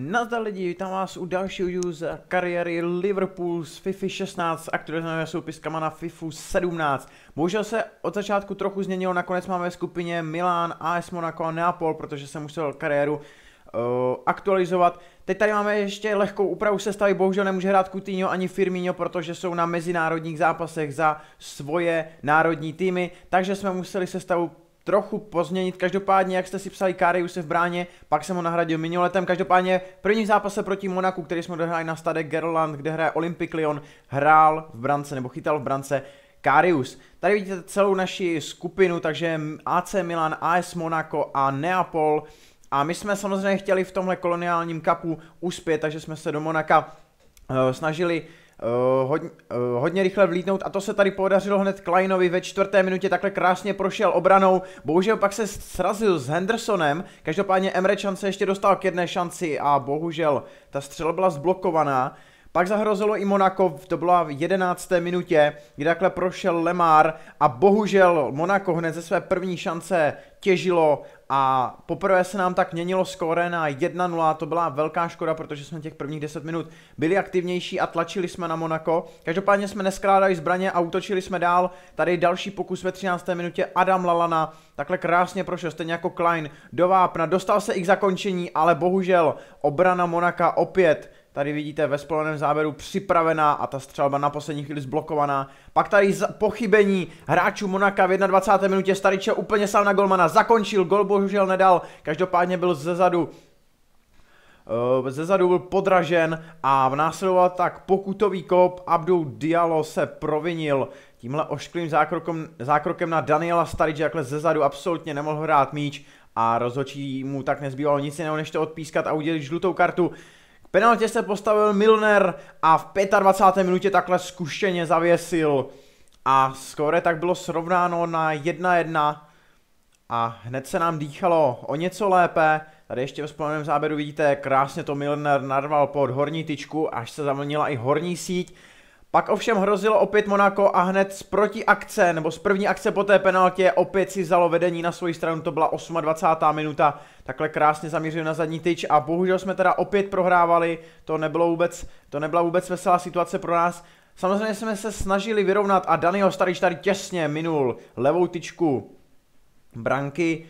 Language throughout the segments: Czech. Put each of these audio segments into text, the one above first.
Nazdar lidi, vítám vás u dalšího user kariéry Liverpool s FIFA 16, aktualizujeme soupiskama na FIFA 17. Bohužel se od začátku trochu změnilo, nakonec máme ve skupině Milan, AS Monaco a Neapol, protože jsem musel kariéru uh, aktualizovat. Teď tady máme ještě lehkou úpravu sestavy, bohužel nemůže hrát Coutinho ani Firmino, protože jsou na mezinárodních zápasech za svoje národní týmy, takže jsme museli sestavu trochu pozměnit. Každopádně, jak jste si psali, Karius se v bráně, pak jsem ho nahradil minuletem. Každopádně v prvním zápase proti Monaku, který jsme dohráli na stade Gerland, kde hraje Olympic Lyon, hrál v brance nebo chytal v brance Karius. Tady vidíte celou naši skupinu, takže AC Milan, AS Monaco a Neapol. A my jsme samozřejmě chtěli v tomhle koloniálním kapu uspět, takže jsme se do Monaka uh, snažili uh, Uh, hodně, uh, hodně rychle vlítnout a to se tady podařilo hned Kleinovi ve čtvrté minutě, takhle krásně prošel obranou, bohužel pak se srazil s Hendersonem, každopádně Emre Chan se ještě dostal k jedné šanci a bohužel ta střela byla zblokovaná, uh, pak zahrozilo i Monako, to byla v 11. minutě, kde takhle prošel Lemar a bohužel Monako hned ze své první šance těžilo a poprvé se nám tak měnilo skóre na 1-0, to byla velká škoda, protože jsme těch prvních 10 minut byli aktivnější a tlačili jsme na Monako. Každopádně jsme neskládali zbraně a útočili jsme dál. Tady další pokus ve 13. minutě Adam Lalana, takhle krásně prošel, stejně jako Klein do vápna, dostal se i k zakončení, ale bohužel obrana Monaka opět Tady vidíte ve spoleném záběru připravená a ta střelba na poslední chvíli zblokovaná. Pak tady pochybení hráčů Monaka v 21. minutě Stariče úplně sám na golmana zakončil, gol bohužel nedal, každopádně byl zezadu eh, zezadu byl podražen a v následoval tak pokutový kop. Abdul Diallo se provinil tímhle ošklým zákrokem, zákrokem na Daniela Stariče, jakhle zezadu absolutně nemohl hrát míč a rozhodčí mu tak nezbývalo nic jiného, než to odpískat a udělit žlutou kartu penaltě se postavil Milner a v 25. minutě takhle zkušeně zavěsil a skore tak bylo srovnáno na 1-1 a hned se nám dýchalo o něco lépe. Tady ještě v spomeném záběru vidíte, krásně to Milner narval pod horní tyčku, až se zamlnila i horní síť pak ovšem hrozilo opět Monako a hned z proti akce, nebo z první akce po té penaltě opět si vzalo vedení na svoji stranu, to byla 28. minuta, takhle krásně zamířil na zadní tyč a bohužel jsme teda opět prohrávali, to, nebylo vůbec, to nebyla vůbec veselá situace pro nás. Samozřejmě jsme se snažili vyrovnat a Daniel Starič tady těsně minul levou tyčku branky,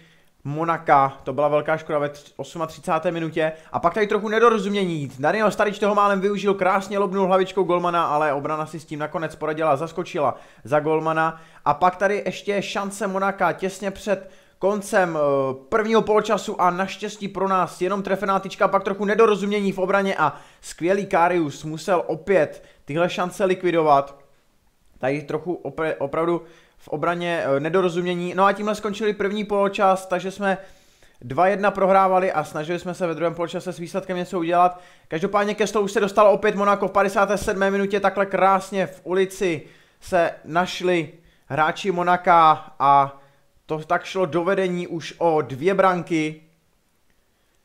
Monaka, to byla velká škoda ve 38. minutě. A pak tady trochu nedorozumění. Daniel Starič toho málem využil, krásně lobnul hlavičkou Golmana, ale obrana si s tím nakonec poradila, zaskočila za Golmana. A pak tady ještě šance Monaka těsně před koncem eh, prvního poločasu a naštěstí pro nás jenom trefená tyčka, pak trochu nedorozumění v obraně a skvělý Karius musel opět tyhle šance likvidovat. Tady trochu opravdu v obraně eh, nedorozumění. No a tímhle skončili první poločas, takže jsme 2-1 prohrávali a snažili jsme se ve druhém poločase s výsledkem něco udělat. Každopádně ke stolu už se dostalo opět Monako v 57. minutě, takhle krásně v ulici se našli hráči Monaka a to tak šlo do vedení už o dvě branky.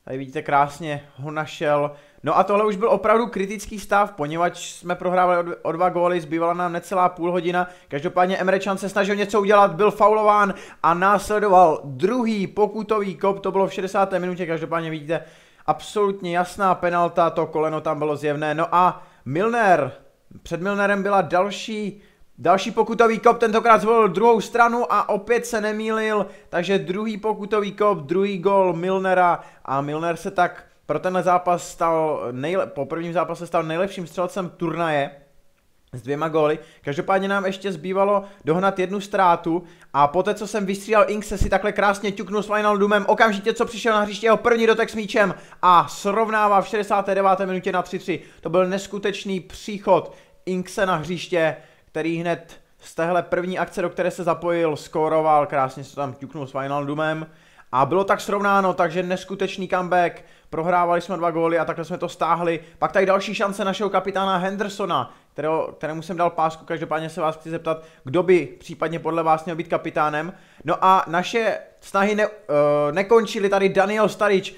Tady vidíte krásně ho našel No a tohle už byl opravdu kritický stav, poněvadž jsme prohrávali o dva góly, zbývala nám necelá půl hodina. Každopádně Emrečan se snažil něco udělat, byl faulován a následoval druhý pokutový kop, to bylo v 60. minutě, každopádně vidíte, absolutně jasná penalta, to koleno tam bylo zjevné. No a Milner, před Milnerem byla další Další pokutový kop, tentokrát zvolil druhou stranu a opět se nemýlil, takže druhý pokutový kop, druhý gol Milnera a Milner se tak pro tenhle zápas stal nejle- po prvním zápase stal nejlepším střelcem turnaje s dvěma góly. Každopádně nám ještě zbývalo dohnat jednu ztrátu a poté, co jsem vystřílel Inkse si takhle krásně ťuknul s Final Dumem, okamžitě, co přišel na hřiště, jeho první dotek s míčem a srovnává v 69. minutě na 3-3. To byl neskutečný příchod Inkse na hřiště, který hned z téhle první akce, do které se zapojil, skóroval, krásně se tam ťuknul s Final Dumem. A bylo tak srovnáno, takže neskutečný comeback prohrávali jsme dva góly a takhle jsme to stáhli. Pak tady další šance našeho kapitána Hendersona, kterého, kterému jsem dal pásku, každopádně se vás chci zeptat, kdo by případně podle vás měl být kapitánem. No a naše snahy ne, uh, nekončily tady Daniel Starič,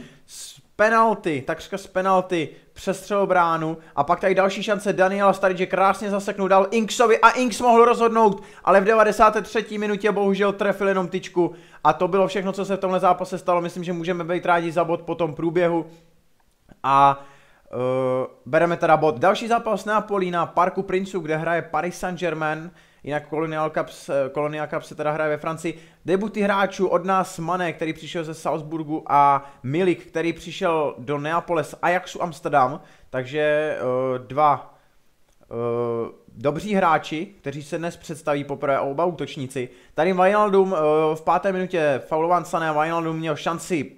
penalty, takřka z penalty přestřel bránu a pak tady další šance Daniela Staridže krásně zaseknul dal Inksovi a Inks mohl rozhodnout, ale v 93. minutě bohužel trefil jenom tyčku a to bylo všechno, co se v tomhle zápase stalo, myslím, že můžeme být rádi za bod po tom průběhu a uh, bereme teda bod. Další zápas Napolí na Parku Princů, kde hraje Paris Saint-Germain, Jinak Colonial Cup, eh, Colonial Cup se teda hraje ve Francii. Debuty hráčů od nás Mané, který přišel ze Salzburgu a Milik, který přišel do Neapole z Ajaxu Amsterdam. Takže eh, dva eh, dobří hráči, kteří se dnes představí poprvé oba útočníci. Tady Wijnaldum v páté minutě faulován Sané, Wijnaldum měl šanci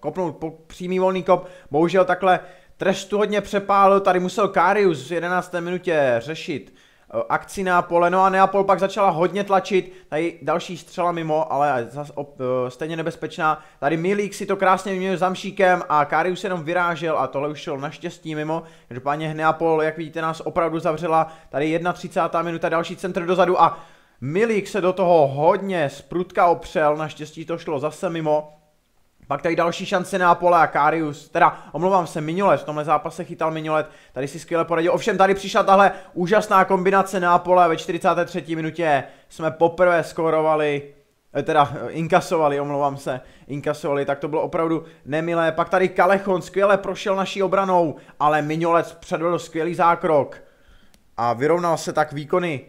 kopnout po přímý volný kop, bohužel takhle trestu hodně přepálil, tady musel Karius v 11. minutě řešit Eh, akci Neapole. No a Neapol pak začala hodně tlačit, tady další střela mimo, ale zase op, eh, stejně nebezpečná. Tady Milík si to krásně vyměnil s Zamšíkem a Karius jenom vyrážel a tohle už šel naštěstí mimo. Každopádně Neapol, jak vidíte, nás opravdu zavřela. Tady 31. minuta, další centr dozadu a Milík se do toho hodně sprutka opřel, naštěstí to šlo zase mimo. Pak tady další šance pole a Karius. Teda, omlouvám se, Minolet. V tomhle zápase chytal Minolet. Tady si skvěle poradil. Ovšem, tady přišla tahle úžasná kombinace na pole ve 43. minutě jsme poprvé skorovali eh, teda eh, inkasovali, omlouvám se, inkasovali, tak to bylo opravdu nemilé. Pak tady Kalechon skvěle prošel naší obranou, ale Minolec předvedl skvělý zákrok a vyrovnal se tak výkony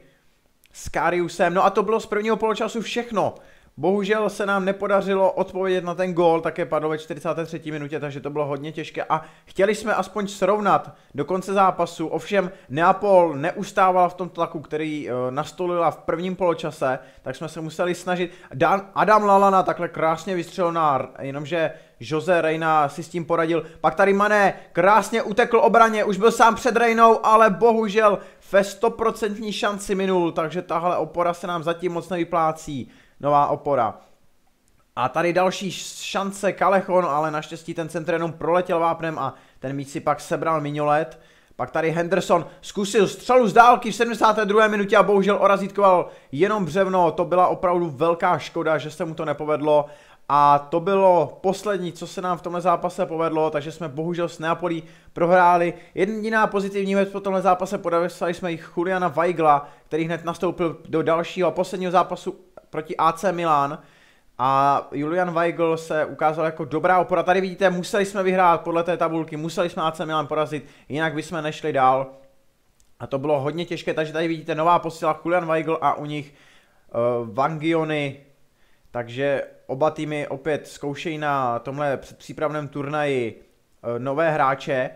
s Kariusem. No a to bylo z prvního poločasu všechno. Bohužel se nám nepodařilo odpovědět na ten gól, také padlo ve 43. minutě, takže to bylo hodně těžké a chtěli jsme aspoň srovnat do konce zápasu, ovšem Neapol neustávala v tom tlaku, který eh, nastolila v prvním poločase, tak jsme se museli snažit. Dan Adam Lalana takhle krásně vystřelil na, jenomže Jose Reina si s tím poradil. Pak tady Mané krásně utekl obraně, už byl sám před Reinou, ale bohužel ve 100% šanci minul, takže tahle opora se nám zatím moc nevyplácí nová opora. A tady další šance Kalechon, ale naštěstí ten centr jenom proletěl vápnem a ten míč si pak sebral Mignolet. Pak tady Henderson zkusil střelu z dálky v 72. minutě a bohužel orazítkoval jenom břevno. To byla opravdu velká škoda, že se mu to nepovedlo. A to bylo poslední, co se nám v tomhle zápase povedlo, takže jsme bohužel s Neapolí prohráli. Jediná pozitivní věc po tomhle zápase podali jsme jich Juliana Weigla, který hned nastoupil do dalšího a posledního zápasu proti AC Milan a Julian Weigl se ukázal jako dobrá opora. Tady vidíte, museli jsme vyhrát podle té tabulky, museli jsme AC Milan porazit, jinak bychom nešli dál. A to bylo hodně těžké, takže tady vidíte nová posila Julian Weigl a u nich uh, eh, Vangiony. Takže oba týmy opět zkoušejí na tomhle přípravném turnaji uh, nové hráče.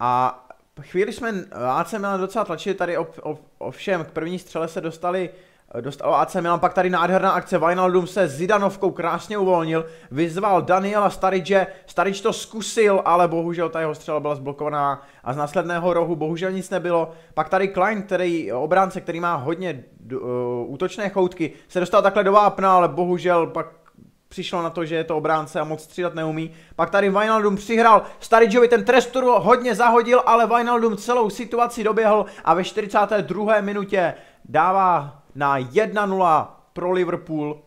A chvíli jsme AC Milan docela tlačili, tady ov, ov, ovšem k první střele se dostali uh, dostalo AC Milan, pak tady nádherná akce, Vinaldum se Zidanovkou krásně uvolnil, vyzval Daniela Staridže, Starič to zkusil, ale bohužel ta jeho střela byla zblokovaná a z následného rohu bohužel nic nebylo. Pak tady Klein, který obránce, který má hodně uh, útočné choutky, se dostal takhle do vápna, ale bohužel pak přišlo na to, že je to obránce a moc střídat neumí. Pak tady Vinaldum přihrál, Staridžovi ten tresturu hodně zahodil, ale Vinaldum celou situaci doběhl a ve 42. minutě dává na 1-0 pro Liverpool.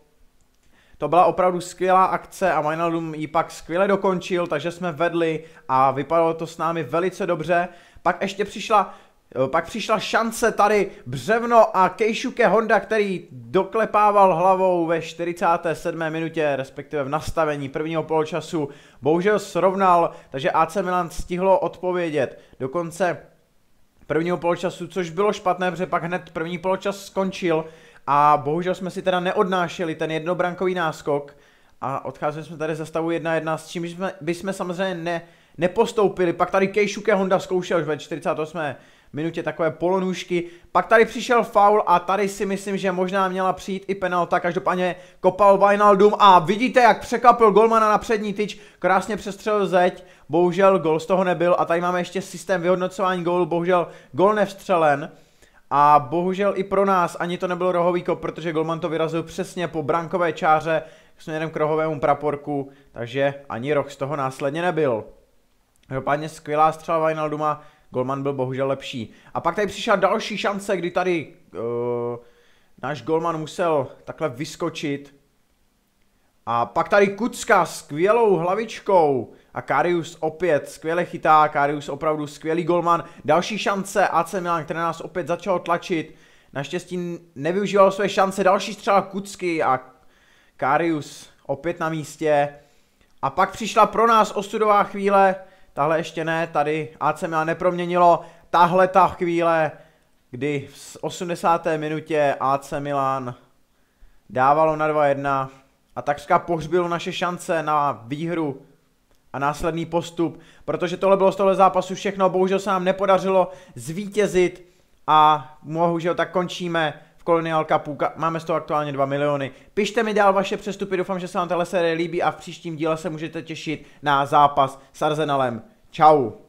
To byla opravdu skvělá akce a Wijnaldum ji pak skvěle dokončil, takže jsme vedli a vypadalo to s námi velice dobře. Pak ještě přišla eh, pak přišla šance tady Břevno a Kejšuke Honda, který doklepával hlavou ve 47. minutě, respektive v nastavení prvního poločasu. Bohužel srovnal, takže AC Milan stihlo odpovědět. Dokonce prvního poločasu, což bylo špatné, protože pak hned první poločas skončil a bohužel jsme si teda neodnášeli ten jednobrankový náskok a odcházeli jsme tady ze stavu 1-1, s čím bychom, bychom samozřejmě ne, nepostoupili. Pak tady Kejšuke Honda zkoušel už ve 48 minutě takové polonůžky. Pak tady přišel faul a tady si myslím, že možná měla přijít i penalta. Každopádně kopal Vinaldum a vidíte, jak překapil golmana na přední tyč. Krásně přestřelil zeď. Bohužel gol z toho nebyl a tady máme ještě systém vyhodnocování gólu. Bohužel gol nevstřelen. A bohužel i pro nás ani to nebylo rohový kop, protože Golman to vyrazil přesně po brankové čáře směrem k rohovému praporku, takže ani roh z toho následně nebyl. Každopádně skvělá střela Vinalduma, Golman byl bohužel lepší. A pak tady přišla další šance, kdy tady uh, náš Golman musel takhle vyskočit. A pak tady Kucka s skvělou hlavičkou. A Karius opět skvěle chytá, Karius opravdu skvělý golman. Další šance, AC Milan, který nás opět začal tlačit. Naštěstí nevyužíval své šance, další střela Kucky a Karius opět na místě. A pak přišla pro nás osudová chvíle, tahle ještě ne, tady AC Milan neproměnilo, tahle ta chvíle, kdy v 80. minutě AC Milan dávalo na 2-1 a takřka pohřbilo naše šance na výhru a následný postup, protože tohle bylo z tohle zápasu všechno, bohužel se nám nepodařilo zvítězit a bohužel tak končíme Colonial Cupu, máme z toho aktuálně 2 miliony. Pište mi dál vaše přestupy, doufám, že se vám tato série líbí a v příštím díle se můžete těšit na zápas s Arsenalem. Ciao.